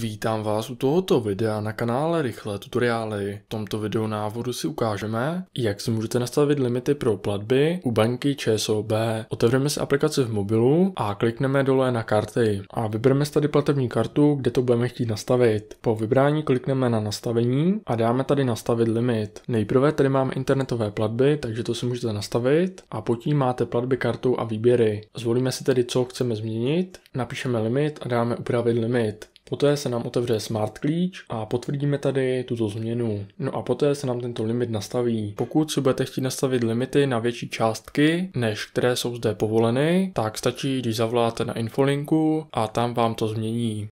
Vítám vás u tohoto videa na kanále Rychlé tutoriály. V tomto videu návodu si ukážeme, jak si můžete nastavit limity pro platby u banky ČSOB. Otevřeme si aplikaci v mobilu a klikneme dole na karty. A vybereme si tady platební kartu, kde to budeme chtít nastavit. Po vybrání klikneme na nastavení a dáme tady nastavit limit. Nejprve tady máme internetové platby, takže to si můžete nastavit a potím máte platby kartou a výběry. Zvolíme si tedy, co chceme změnit, napíšeme limit a dáme upravit limit. Poté se nám otevře smart klíč a potvrdíme tady tuto změnu. No a poté se nám tento limit nastaví. Pokud si budete chtít nastavit limity na větší částky, než které jsou zde povoleny, tak stačí, když zavoláte na infolinku a tam vám to změní.